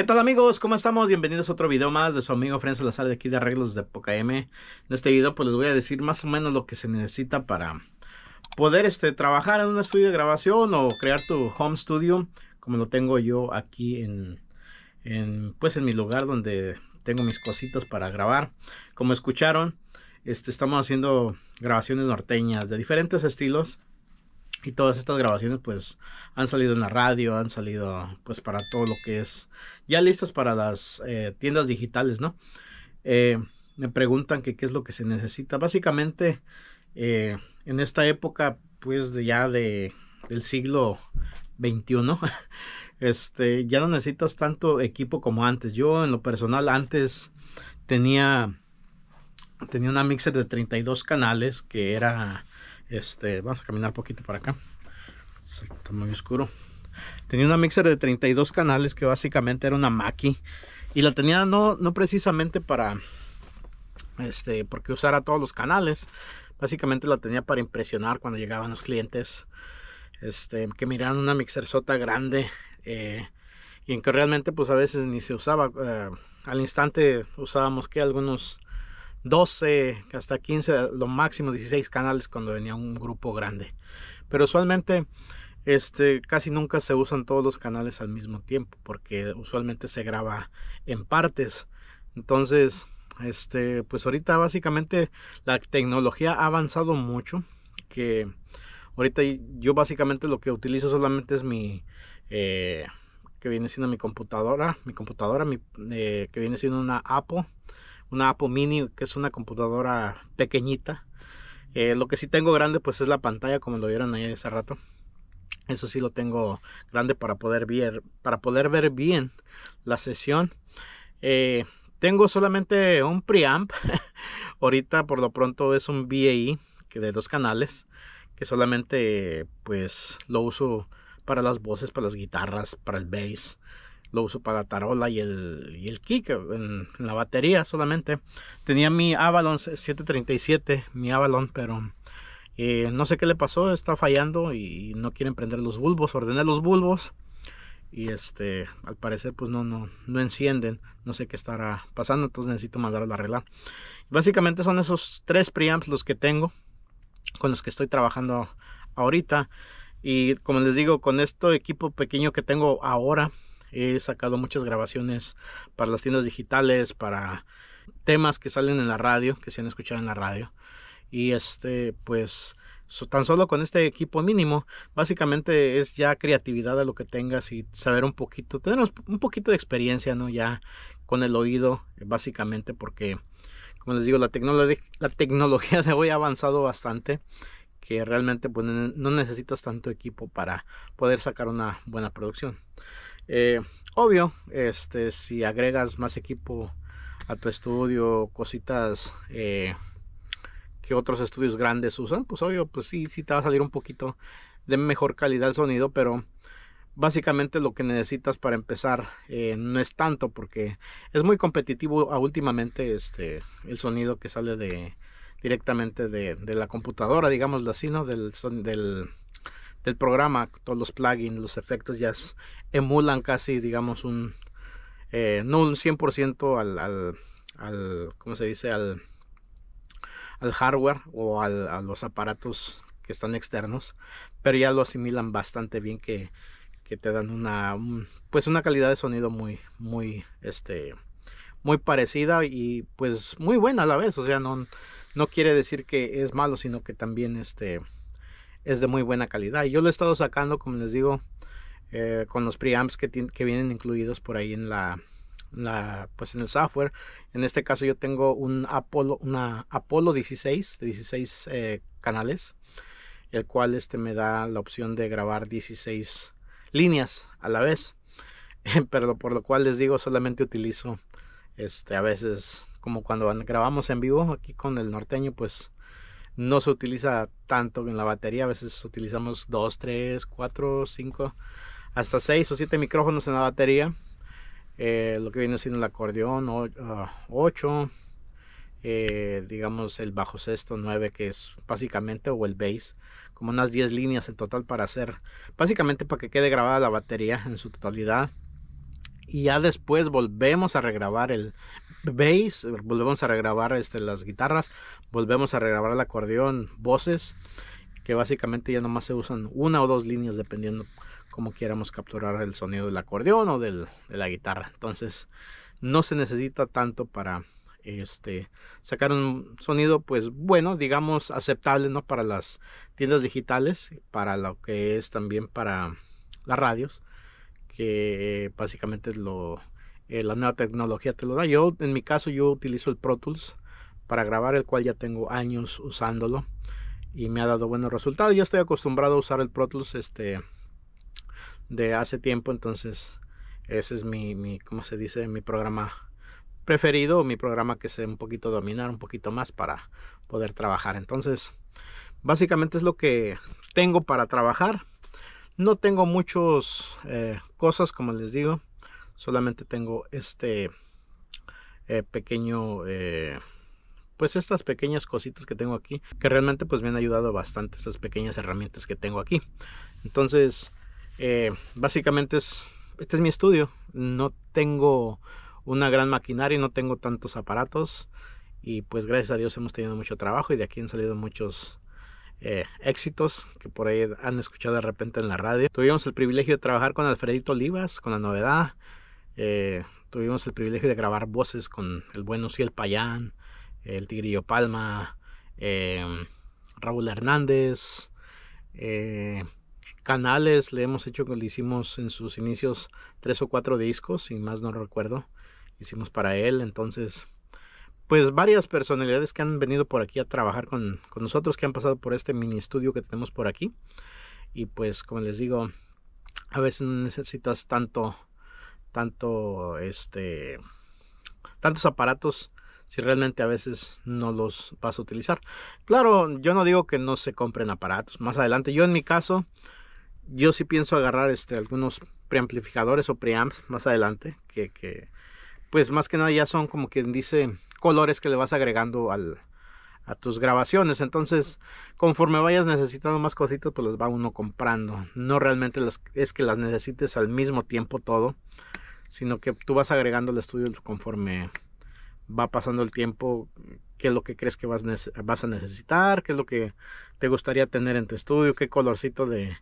¿Qué tal amigos? ¿Cómo estamos? Bienvenidos a otro video más de su amigo Fren Lazar de aquí de Arreglos de Poca M. En este video pues les voy a decir más o menos lo que se necesita para poder este, trabajar en un estudio de grabación o crear tu home studio como lo tengo yo aquí en, en pues en mi lugar donde tengo mis cositas para grabar. Como escucharon, este, estamos haciendo grabaciones norteñas de diferentes estilos y todas estas grabaciones pues han salido en la radio, han salido pues para todo lo que es ya listas para las eh, tiendas digitales, ¿no? Eh, me preguntan que qué es lo que se necesita. Básicamente eh, en esta época pues ya de, del siglo XXI, este, ya no necesitas tanto equipo como antes. Yo en lo personal antes tenía, tenía una mixer de 32 canales que era este, vamos a caminar poquito para acá. Está muy oscuro. Tenía una mixer de 32 canales que básicamente era una Maki. Y la tenía no, precisamente para, este, porque a todos los canales. Básicamente la tenía para impresionar cuando llegaban los clientes. Este, que miraran una mixer sota grande. Eh, y en que realmente pues a veces ni se usaba. Eh, al instante usábamos que algunos 12 hasta 15, lo máximo 16 canales cuando venía un grupo grande. Pero usualmente este, casi nunca se usan todos los canales al mismo tiempo porque usualmente se graba en partes. Entonces, este, pues ahorita básicamente la tecnología ha avanzado mucho que ahorita yo básicamente lo que utilizo solamente es mi... Eh, que viene siendo mi computadora, mi computadora, mi, eh, que viene siendo una Apple una Apple Mini, que es una computadora pequeñita. Eh, lo que sí tengo grande, pues es la pantalla, como lo vieron ahí hace rato. Eso sí lo tengo grande para poder ver, para poder ver bien la sesión. Eh, tengo solamente un preamp. Ahorita por lo pronto es un VAE que de dos canales que solamente pues lo uso para las voces, para las guitarras, para el bass lo uso para la tarola y el, el kick en, la batería solamente. Tenía mi Avalon 737, mi Avalon, pero eh, no sé qué le pasó, está fallando y, no quieren prender los bulbos. Ordené los bulbos y este al parecer pues no no no encienden no sé qué estará pasando entonces necesito mandarlo a arreglar básicamente son esos tres preamps los que tengo con los que estoy trabajando ahorita y como les digo con este equipo pequeño que tengo ahora He sacado muchas grabaciones para las tiendas digitales, para temas que salen en la radio, que se han escuchado en la radio. Y este, pues, tan solo con este equipo mínimo, básicamente es ya creatividad de lo que tengas y saber un poquito, tener un poquito de experiencia, ¿no? Ya con el oído, básicamente, porque, como les digo, la, la tecnología de hoy ha avanzado bastante que realmente pues, no necesitas tanto equipo para poder sacar una buena producción. Eh, obvio, este, si agregas más equipo a tu estudio, cositas eh, que otros estudios grandes usan, pues obvio, pues sí, sí te va a salir un poquito de mejor calidad el sonido, pero básicamente lo que necesitas para empezar eh, no es tanto porque es muy competitivo últimamente este el sonido que sale de directamente de, la computadora digámoslo así no del, del del programa, todos los plugins, los efectos ya emulan casi, digamos, un, eh, no un 100% al, ¿cómo se dice? Al, al hardware o a los aparatos que están externos, pero ya lo asimilan bastante bien que, que te dan una, pues una calidad de sonido muy, muy, este, muy parecida y pues muy buena a la vez, o sea, no, no quiere decir que es malo, sino que también, este, es de muy buena calidad. yo lo he estado sacando, como les digo, eh, con los preamps que, vienen incluidos por ahí en la, pues en el software. En este caso yo tengo un Apollo, una Apollo 16, 16 canales, el cual este me da la opción de grabar 16 líneas a la vez. Pero por lo cual les digo, solamente utilizo este a veces como cuando grabamos en vivo aquí con el norteño, pues no se utiliza tanto en la batería. A veces utilizamos 2, 3, 4, 5, hasta 6 o 7 micrófonos en la batería. Eh, lo que viene siendo el acordeón 8, ah, eh, digamos el bajo sexto 9 que es básicamente o el bass como unas 10 líneas en total para hacer básicamente para que quede grabada la batería en su totalidad y ya después volvemos a regrabar el bass, volvemos a regrabar este, las guitarras, volvemos a regrabar el acordeón, voces, que básicamente ya nomás se usan una o dos líneas dependiendo cómo quieramos capturar el sonido del acordeón o de la guitarra. Entonces no se necesita tanto para este, sacar un sonido pues bueno, digamos aceptable ¿no? para las tiendas digitales, para lo que es también para las radios, que básicamente es lo, eh, la nueva tecnología te lo da. Yo, en mi caso, yo utilizo el Pro Tools para grabar, el cual ya tengo años usándolo y me ha dado buenos resultados. Yo estoy acostumbrado a usar el Pro Tools este, de hace tiempo, entonces ese es mi, mi se dice? Mi programa preferido, mi programa que sé un poquito dominar, un poquito más para poder trabajar. Entonces, básicamente es lo que tengo para trabajar. No tengo muchas eh, cosas, como les digo solamente tengo este eh, pequeño eh, pues estas pequeñas cositas que tengo aquí que realmente pues me han ayudado bastante estas pequeñas herramientas que tengo aquí entonces eh, básicamente es este es mi estudio no tengo una gran maquinaria no tengo tantos aparatos y pues gracias a Dios hemos tenido mucho trabajo y de aquí han salido muchos éxitos que por ahí han escuchado de repente en la radio. Tuvimos el privilegio de trabajar con Alfredito Olivas, con la novedad, eh, tuvimos el privilegio de grabar voces con el bueno Ciel Payán, el Tigrillo Palma, eh, Raúl Hernández, eh, Canales, le hemos hecho, le hicimos en sus inicios tres o cuatro discos, si más no recuerdo, hicimos para él, entonces, pues varias personalidades que han venido por aquí a trabajar con, con nosotros, que han pasado por este mini estudio que tenemos por aquí, y pues como les digo, a veces no necesitas tanto tanto este tantos aparatos si realmente a veces no los vas a utilizar. Claro, yo no digo que no se compren aparatos más adelante. Yo en mi caso, yo sí pienso agarrar este, algunos preamplificadores o preamps más adelante, que, pues más que nada ya son como quien dice colores que le vas agregando a tus grabaciones. Entonces, conforme vayas necesitando más cositas, pues las va uno comprando. No realmente es que las necesites al mismo tiempo todo sino que tú vas agregando el estudio conforme va pasando el tiempo, qué es lo que crees que vas, vas a necesitar, qué es lo que te gustaría tener en tu estudio, qué colorcito de,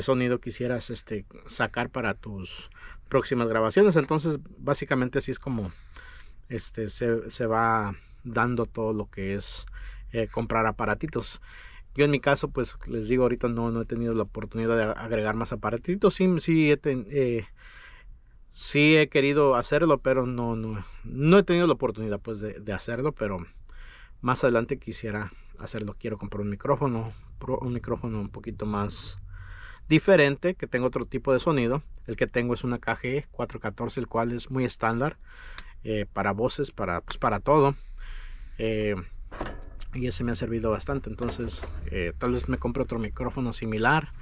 sonido quisieras este, sacar para tus próximas grabaciones. Entonces, básicamente así es como este, se, va dando todo lo que es eh, comprar aparatitos. Yo en mi caso, pues les digo, ahorita no, no he tenido la oportunidad de agregar más aparatitos. Sí, sí he eh, sí he querido hacerlo, pero no, no, he tenido la oportunidad pues de, hacerlo, pero más adelante quisiera hacerlo. Quiero comprar un micrófono, un micrófono un poquito más diferente, que tenga otro tipo de sonido. El que tengo es una KG 414, el cual es muy estándar eh, para voces, para, pues, para todo. Eh, y ese me ha servido bastante, entonces eh, tal vez me compre otro micrófono similar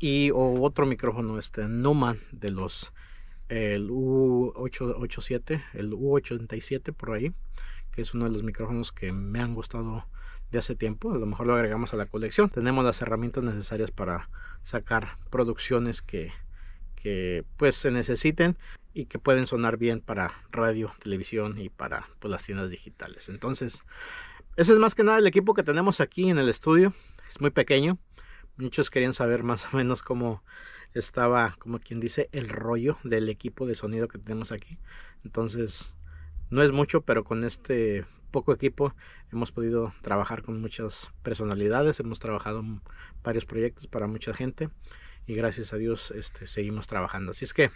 y o otro micrófono este Numan de los el U887, el U87 por ahí, que es uno de los micrófonos que me han gustado de hace tiempo, a lo mejor lo agregamos a la colección. Tenemos las herramientas necesarias para sacar producciones que, pues se necesiten y que pueden sonar bien para radio, televisión y para pues, las tiendas digitales. Entonces, ese es más que nada el equipo que tenemos aquí en el estudio. Es muy pequeño. Muchos querían saber más o menos cómo estaba, como quien dice, el rollo del equipo de sonido que tenemos aquí. Entonces, no es mucho, pero con este poco equipo hemos podido trabajar con muchas personalidades, hemos trabajado varios proyectos para mucha gente y gracias a Dios este, seguimos trabajando. Así es que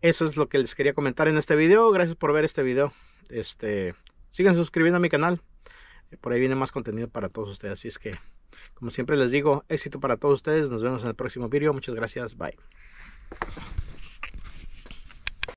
eso es lo que les quería comentar en este video. Gracias por ver este video. Este, sigan suscribiendo a mi canal. Por ahí viene más contenido para todos ustedes. Así es que como siempre les digo, éxito para todos ustedes. Nos vemos en el próximo video. Muchas gracias. Bye.